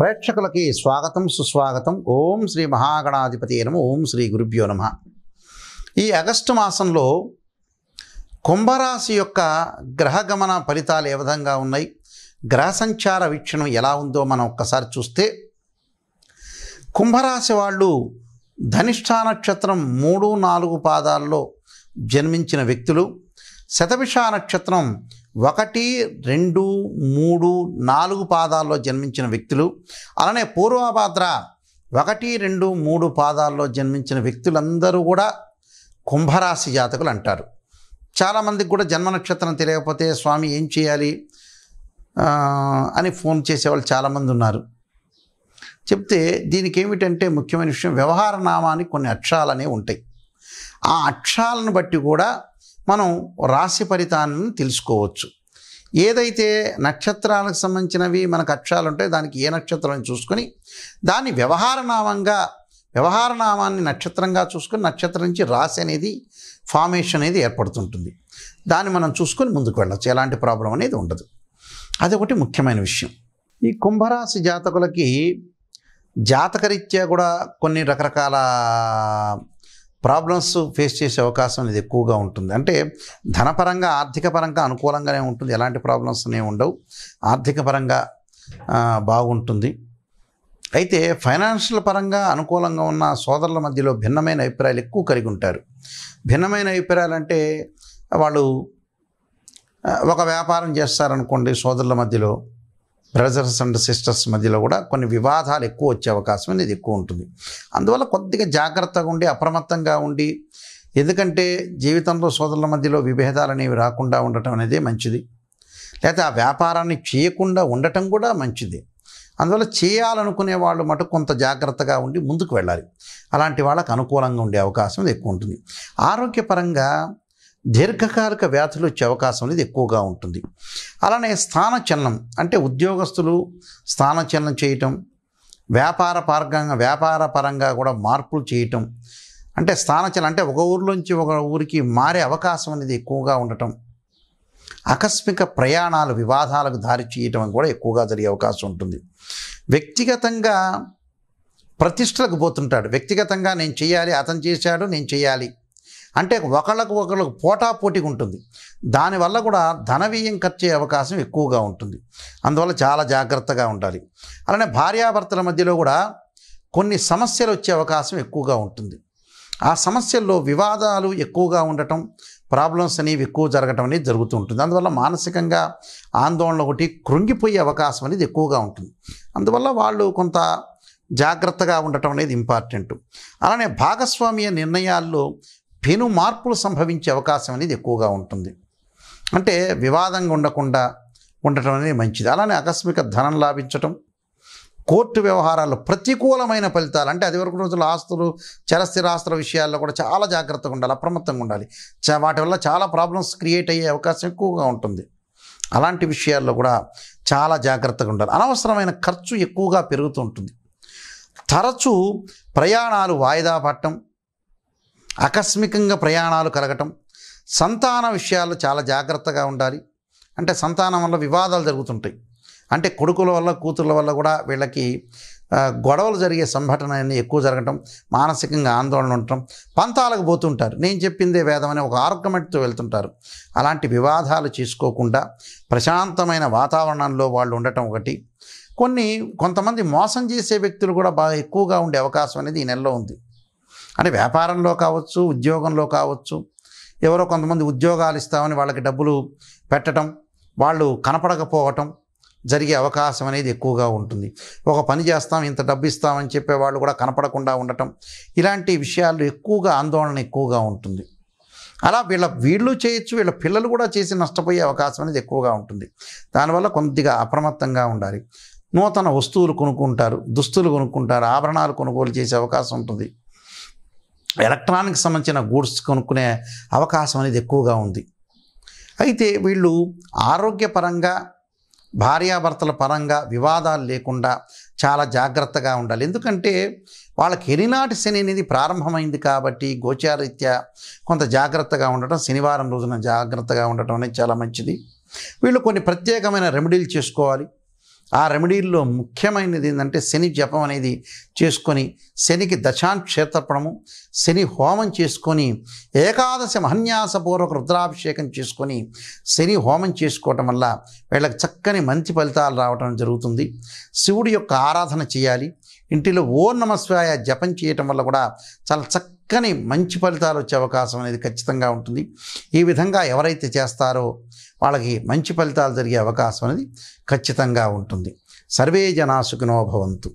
ప్రేక్షకులకి స్వాగతం సుస్వాగతం ఓం శ్రీ మహాగణాధిపతి నమ ఓం శ్రీ గురుభ్యో నమ ఈ ఆగస్టు మాసంలో కుంభరాశి యొక్క గ్రహగమన ఫలితాలు ఏ విధంగా ఉన్నాయి గ్రహ సంచార వీక్షణం ఎలా ఉందో మనం ఒక్కసారి చూస్తే కుంభరాశి వాళ్ళు ధనిష్ఠా నక్షత్రం మూడు నాలుగు పాదాల్లో జన్మించిన వ్యక్తులు శతభిషా నక్షత్రం ఒకటి రెండు మూడు నాలుగు పాదాల్లో జన్మించిన వ్యక్తులు అలానే పూర్వభాద్ర ఒకటి రెండు మూడు పాదాల్లో జన్మించిన వ్యక్తులందరూ కూడా కుంభరాశి జాతకులు అంటారు చాలామందికి కూడా జన్మ నక్షత్రం తెలియకపోతే స్వామి ఏం చేయాలి అని ఫోన్ చేసేవాళ్ళు చాలామంది ఉన్నారు చెప్తే దీనికి ఏమిటంటే ముఖ్యమైన విషయం వ్యవహార నామానికి కొన్ని అక్షరాలు అనేవి ఉంటాయి ఆ అక్షరాలను బట్టి కూడా మనం రాశి ఫలితాన్ని తెలుసుకోవచ్చు ఏదైతే నక్షత్రాలకు సంబంధించినవి మనకు అక్షరాలు ఉంటాయి దానికి ఏ నక్షత్రం చూసుకొని దాన్ని వ్యవహారనామంగా వ్యవహారనామాన్ని నక్షత్రంగా చూసుకొని నక్షత్రం నుంచి రాశి అనేది ఫార్మేషన్ అనేది ఏర్పడుతుంటుంది దాన్ని మనం చూసుకొని ముందుకు వెళ్ళచ్చు ఎలాంటి ప్రాబ్లం అనేది ఉండదు అదొకటి ముఖ్యమైన విషయం ఈ కుంభరాశి జాతకులకి జాతకరీత్యా కూడా కొన్ని రకరకాల ప్రాబ్లమ్స్ ఫేస్ చేసే అవకాశం అనేది ఎక్కువగా ఉంటుంది అంటే ధనపరంగా ఆర్థిక పరంగా అనుకూలంగానే ఉంటుంది ఎలాంటి ప్రాబ్లమ్స్ అనేవి ఉండవు ఆర్థిక పరంగా బాగుంటుంది అయితే ఫైనాన్షియల్ పరంగా అనుకూలంగా ఉన్న సోదరుల మధ్యలో భిన్నమైన అభిప్రాయాలు ఎక్కువ కలిగి ఉంటారు భిన్నమైన అభిప్రాయాలు అంటే వాళ్ళు ఒక వ్యాపారం చేస్తారనుకోండి సోదరుల మధ్యలో బ్రదర్స్ అండ్ సిస్టర్స్ మధ్యలో కూడా కొన్ని వివాదాలు ఎక్కువ వచ్చే అవకాశం అనేది ఎక్కువ ఉంటుంది అందువల్ల కొద్దిగా జాగ్రత్తగా ఉండి అప్రమత్తంగా ఉండి ఎందుకంటే జీవితంలో సోదరుల మధ్యలో విభేదాలు అనేవి రాకుండా ఉండటం అనేది మంచిది లేకపోతే ఆ వ్యాపారాన్ని చేయకుండా ఉండటం కూడా మంచిది అందువల్ల చేయాలనుకునే వాళ్ళు మటుకు కొంత జాగ్రత్తగా ఉండి ముందుకు వెళ్ళాలి అలాంటి వాళ్ళకు అనుకూలంగా ఉండే అవకాశం ఎక్కువ ఉంటుంది ఆరోగ్యపరంగా దీర్ఘకాలిక వ్యాధులు వచ్చే అవకాశం అనేది ఎక్కువగా ఉంటుంది అలానే స్థానచలనం అంటే ఉద్యోగస్తులు స్థానచలనం చేయటం వ్యాపార పార్గంగా వ్యాపార పరంగా కూడా మార్పులు చేయటం అంటే స్థానచలనం అంటే ఒక ఊరిలోంచి ఒక ఊరికి మారే అవకాశం అనేది ఎక్కువగా ఉండటం ఆకస్మిక ప్రయాణాలు వివాదాలకు దారి చేయటం కూడా ఎక్కువగా జరిగే అవకాశం ఉంటుంది వ్యక్తిగతంగా ప్రతిష్టలకు పోతుంటాడు వ్యక్తిగతంగా నేను చేయాలి అతను చేశాడు నేను చేయాలి అంటే ఒకళ్ళకు ఒకళ్ళకు పోటాపోటీగా ఉంటుంది దానివల్ల కూడా ధనవ్యయం ఖర్చే అవకాశం ఎక్కువగా ఉంటుంది అందువల్ల చాలా జాగ్రత్తగా ఉండాలి అలానే భార్యాభర్తల మధ్యలో కూడా కొన్ని సమస్యలు వచ్చే అవకాశం ఎక్కువగా ఉంటుంది ఆ సమస్యల్లో వివాదాలు ఎక్కువగా ఉండటం ప్రాబ్లమ్స్ అనేవి ఎక్కువ జరగటం అనేది జరుగుతూ ఉంటుంది అందువల్ల మానసికంగా ఆందోళన ఒకటి కృంగిపోయే అవకాశం అనేది ఎక్కువగా ఉంటుంది అందువల్ల వాళ్ళు కొంత జాగ్రత్తగా ఉండటం అనేది ఇంపార్టెంట్ అలానే భాగస్వామ్య నిర్ణయాల్లో పెను మార్పులు సంభవించే అవకాశం అనేది ఎక్కువగా ఉంటుంది అంటే వివాదంగా ఉండకుండా ఉండటం అనేది మంచిది అలానే ఆకస్మిక ధనం లాభించటం కోర్టు వ్యవహారాల్లో ప్రతికూలమైన ఫలితాలు అంటే అది వరకు రోజుల్లో ఆస్తులు చరస్థిర ఆస్తుల విషయాల్లో కూడా చాలా జాగ్రత్తగా ఉండాలి అప్రమత్తంగా ఉండాలి వాటి వల్ల చాలా ప్రాబ్లమ్స్ క్రియేట్ అయ్యే అవకాశం ఎక్కువగా ఉంటుంది అలాంటి విషయాల్లో కూడా చాలా జాగ్రత్తగా ఉండాలి అనవసరమైన ఖర్చు ఎక్కువగా పెరుగుతూ ఉంటుంది తరచూ ప్రయాణాలు వాయిదా పట్టడం ఆకస్మికంగా ప్రయాణాలు కలగటం సంతాన విషయాల్లో చాలా జాగ్రత్తగా ఉండాలి అంటే సంతానం వల్ల వివాదాలు జరుగుతుంటాయి అంటే కొడుకుల వల్ల కూతుర్ల వల్ల కూడా వీళ్ళకి గొడవలు జరిగే సంఘటన ఎక్కువ జరగటం మానసికంగా ఆందోళన ఉండటం పంతాలకు పోతుంటారు నేను చెప్పిందే వేదం అనే ఒక ఆర్గ్యుమెంట్తో వెళ్తుంటారు అలాంటి వివాదాలు చేసుకోకుండా ప్రశాంతమైన వాతావరణంలో వాళ్ళు ఉండటం ఒకటి కొన్ని కొంతమంది మోసం చేసే వ్యక్తులు కూడా బాగా ఎక్కువగా ఉండే అవకాశం అనేది ఈ నెలలో ఉంది అంటే వ్యాపారంలో కావచ్చు ఉద్యోగంలో కావచ్చు ఎవరో కొంతమంది ఉద్యోగాలు ఇస్తామని వాళ్ళకి డబ్బులు పెట్టడం వాళ్ళు కనపడకపోవటం జరిగే అవకాశం అనేది ఎక్కువగా ఉంటుంది ఒక పని చేస్తాం ఇంత డబ్బు ఇస్తామని చెప్పే వాళ్ళు కూడా కనపడకుండా ఉండటం ఇలాంటి విషయాలు ఎక్కువగా ఆందోళన ఎక్కువగా ఉంటుంది అలా వీళ్ళ వీళ్ళు చేయొచ్చు వీళ్ళ పిల్లలు కూడా చేసి నష్టపోయే అవకాశం అనేది ఎక్కువగా ఉంటుంది దానివల్ల కొద్దిగా అప్రమత్తంగా ఉండాలి నూతన వస్తువులు కొనుక్కుంటారు దుస్తులు కొనుక్కుంటారు ఆభరణాలు కొనుగోలు చేసే అవకాశం ఉంటుంది ఎలక్ట్రానిక్ సంబంధించిన గూడ్స్ కొనుక్కునే అవకాశం అనేది ఎక్కువగా ఉంది అయితే వీళ్ళు ఆరోగ్యపరంగా భార్యాభర్తల పరంగా వివాదాలు లేకుండా చాలా జాగ్రత్తగా ఉండాలి ఎందుకంటే వాళ్ళకి ఎనినాటి శని అనేది ప్రారంభమైంది కాబట్టి గోచారీత్యా కొంత జాగ్రత్తగా ఉండటం శనివారం రోజున జాగ్రత్తగా ఉండటం అనేది చాలా మంచిది వీళ్ళు కొన్ని ప్రత్యేకమైన రెమెడీలు చేసుకోవాలి ఆ రెమెడీల్లో ముఖ్యమైనది ఏంటంటే శని జపం అనేది చేసుకొని శనికి దశాన్ క్షేత్రపడము శని హోమం చేసుకొని ఏకాదశి మహన్యాసపూర్వక రుద్రాభిషేకం చేసుకొని శని హోమం చేసుకోవటం వల్ల వీళ్ళకి చక్కని మంచి ఫలితాలు రావటం జరుగుతుంది శివుడి యొక్క ఆరాధన చేయాలి ఇంటిలో ఓ నమస్వాయ జపం చేయటం వల్ల కూడా చాలా చక్క చక్కని మంచి ఫలితాలు వచ్చే అవకాశం అనేది ఖచ్చితంగా ఉంటుంది ఈ విధంగా ఎవరైతే చేస్తారో వాళ్ళకి మంచి ఫలితాలు జరిగే అవకాశం అనేది ఖచ్చితంగా ఉంటుంది సర్వే జనా భవంతు